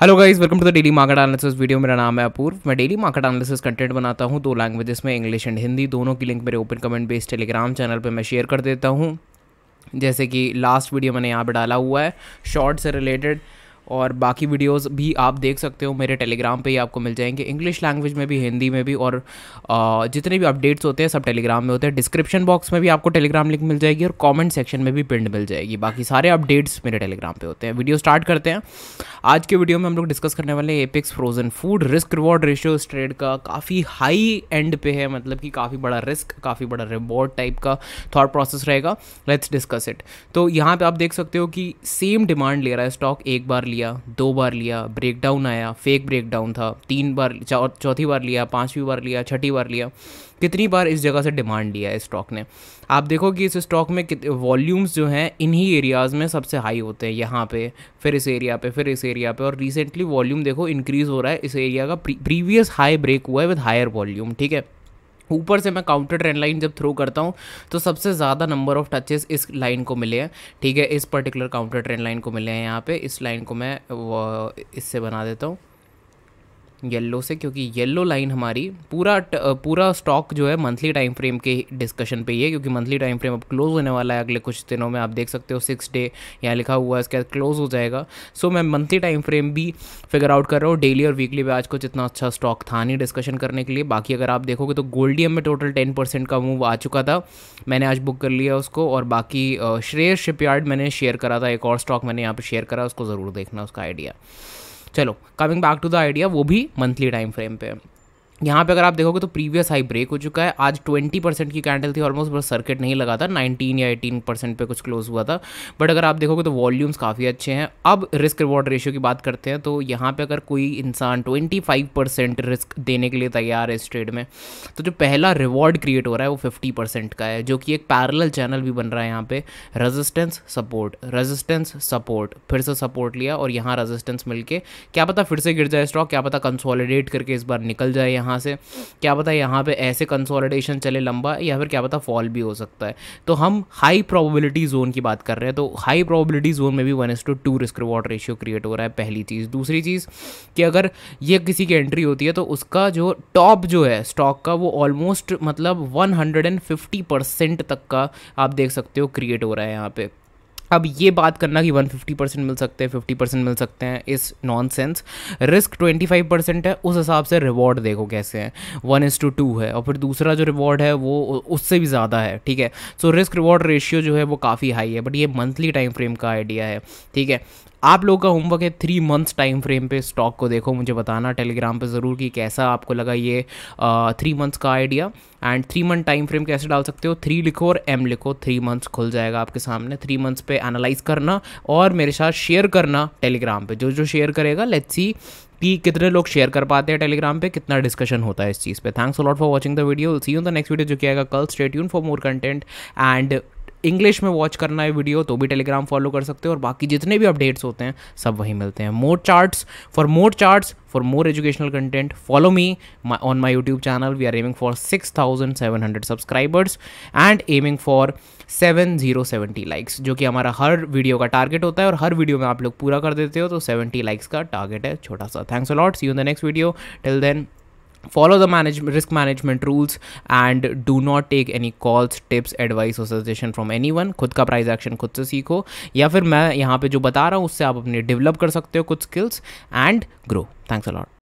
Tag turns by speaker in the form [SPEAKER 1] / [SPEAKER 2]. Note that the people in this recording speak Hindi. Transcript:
[SPEAKER 1] hello guys welcome to the daily market analysis video मेरा नाम है अपूर्व मैं डेली मार्केट एनालिसिस कंटेंट बनाता हूं दो लैंग्वेजेस में इंग्लिश एंड हिंदी दोनों की लिंक मेरे open comment based Telegram channel पर मैं शेयर कर देता हूं जैसे कि लास्ट वीडियो मैंने यहाँ पर डाला हुआ है शॉर्ट से रिलेटेड और बाकी वीडियोस भी आप देख सकते हो मेरे टेलीग्राम पे ही आपको मिल जाएंगे इंग्लिश लैंग्वेज में भी हिंदी में भी और जितने भी अपडेट्स होते हैं सब टेलीग्राम में होते हैं डिस्क्रिप्शन बॉक्स में भी आपको टेलीग्राम लिंक मिल जाएगी और कॉमेंट सेक्शन में भी पिंड मिल जाएगी बाकी सारे अपडेट्स मेरे टेलीग्राम पर होते हैं वीडियो स्टार्ट करते हैं आज के वीडियो में हम लोग डिस्कस करने वाले epics frozen food risk reward ratio trade का काफ़ी हाई एंड पे है मतलब कि काफ़ी बड़ा रिस्क काफ़ी बड़ा रिवॉर्ड टाइप का थाट प्रोसेस रहेगा लेट्स डिस्कस इट तो यहाँ पर आप देख सकते हो कि सेम डिमांड ले रहा है स्टॉक एक बार लिया दो बार लिया ब्रेकडाउन आया फेक ब्रेकडाउन था तीन बार चौथी बार लिया पाँचवीं बार लिया छठी बार लिया कितनी बार इस जगह से डिमांड लिया है स्टॉक ने आप देखो कि इस स्टॉक में वॉल्यूम्स जो हैं इन्हीं एरियाज़ में सबसे हाई होते हैं यहाँ पे फिर इस एरिया पे फिर इस एरिया पे और रिसेंटली वॉल्यूम देखो इंक्रीज़ हो रहा है इस एरिया का प्रीवियस हाई ब्रेक हुआ है विद हायर वॉल्यूम ठीक है ऊपर से मैं काउंटर ट्रेंड लाइन जब थ्रो करता हूँ तो सबसे ज़्यादा नंबर ऑफ टचेस इस लाइन को मिले हैं ठीक है इस पर्टिकुलर काउंटर ट्रेंड लाइन को मिले हैं यहाँ पे इस लाइन को मैं इससे बना देता हूँ येलो से क्योंकि येलो लाइन हमारी पूरा पूरा स्टॉक जो है मंथली टाइम फ्रेम के डिस्कशन पे ही है क्योंकि मंथली टाइम फ्रेम अब क्लोज होने वाला है अगले कुछ दिनों में आप देख सकते हो सिक्स डे यहाँ लिखा हुआ है इसके बाद क्लोज हो जाएगा सो मैं मंथली टाइम फ्रेम भी फिगर आउट कर रहा हूँ डेली और वीकली भी आज कुछ इतना अच्छा स्टॉक था नहीं डिस्कशन करने के लिए बाकी अगर आप देखोगे तो गोल्डियम में टोटल टेन परसेंट का मूव आ चुका था मैंने आज बुक कर लिया उसको और बाकी श्रेय शिपयार्ड मैंने शेयर करा था एक और स्टॉक मैंने यहाँ पर शेयर करा उसको ज़रूर देखना उसका आइडिया चलो coming back to the idea वो भी मंथली टाइम फ्रेम पे यहाँ पे अगर आप देखोगे तो प्रीवियस हाई ब्रेक हो चुका है आज 20 परसेंट की कैंडल थी ऑलमोस्ट बस सर्किट नहीं लगा था 19 या 18 परसेंट पे कुछ क्लोज हुआ था बट अगर आप देखोगे तो वॉल्यूम्स काफ़ी अच्छे हैं अब रिस्क रिवॉर्ड रेशियो की बात करते हैं तो यहाँ पे अगर कोई इंसान 25 परसेंट रिस्क देने के लिए तैयार है इस ट्रेड में तो जो पहला रिवॉर्ड क्रिएट हो रहा है वो फिफ्टी का है जो कि एक पैरल चैनल भी बन रहा है यहाँ पर रजिस्टेंस सपोर्ट रजिस्टेंस सपोर्ट फिर से सपोर्ट लिया और यहाँ रजिस्टेंस मिल क्या पता फिर से गिर जाए स्टॉक क्या पता कंसोलिडेट करके इस बार निकल जाए यहाँ से क्या पता यहाँ पे ऐसे कंसोलिडेशन चले लंबा या फिर क्या पता फॉल भी हो सकता है तो हम हाई प्रोबेबिलिटी जोन की बात कर रहे हैं तो हाई प्रोबेबिलिटी जोन में भी one is to two risk reward ratio create हो रहा है पहली चीज़ दूसरी चीज़ कि अगर ये किसी की एंट्री होती है तो उसका जो टॉप जो है स्टॉक का वो ऑलमोस्ट मतलब वन परसेंट तक का आप देख सकते हो क्रिएट हो रहा है यहाँ पे अब ये बात करना कि 150 परसेंट मिल सकते हैं 50 परसेंट मिल सकते हैं इस नॉन सेंस रिस्क 25 परसेंट है उस हिसाब से रिवॉर्ड देखो कैसे हैं वन इज़ टू टू है और फिर दूसरा जो रिवॉर्ड है वो उससे भी ज़्यादा है ठीक है सो रिस्क रिवॉर्ड रेशियो जो है वो काफ़ी हाई है बट ये मंथली टाइम फ्रेम का आइडिया है ठीक है आप लोगों का होमवर्क है थ्री मंथ्स टाइम फ्रेम पे स्टॉक को देखो मुझे बताना टेलीग्राम पे ज़रूर कि कैसा आपको लगा ये थ्री मंथ्स का idea and three month time frame कैसे डाल सकते हो थ्री लिखो और एम लिखो थ्री मंथ्स खुल जाएगा आपके सामने थ्री मंथ्स पे एनालाइज करना और मेरे साथ शेयर करना टेलीग्राम पे जो जो शेयर करेगा लेट्स सी कि कितने लोग शेयर कर पाते हैं टेलीग्राम पे कितना डिस्कशन होता है इस चीज़ पे thanks a lot for watching the video see you the next video जो कि आएगा कल स्टेट यून for more content and English में वॉच करना है वीडियो तो भी टेलीग्राम फॉलो कर सकते हो और बाकी जितने भी अपडेट्स होते हैं सब वहीं मिलते हैं more charts for more charts for more educational content follow me on my YouTube channel we are aiming for six thousand seven hundred subscribers and aiming for seven zero seventy likes जो कि हमारा हर वीडियो का टारगेट होता है और हर वीडियो में आप लोग पूरा कर देते हो तो सेवेंटी लाइक्स का टारगेट है छोटा सा thanks a lot see you the next video till then follow the management risk management rules and do not take any calls tips advice or suggestion from anyone खुद का price action खुद से सीखो या फिर मैं यहाँ पे जो बता रहा हूँ उससे आप अपने develop कर सकते हो कुछ skills and grow thanks a lot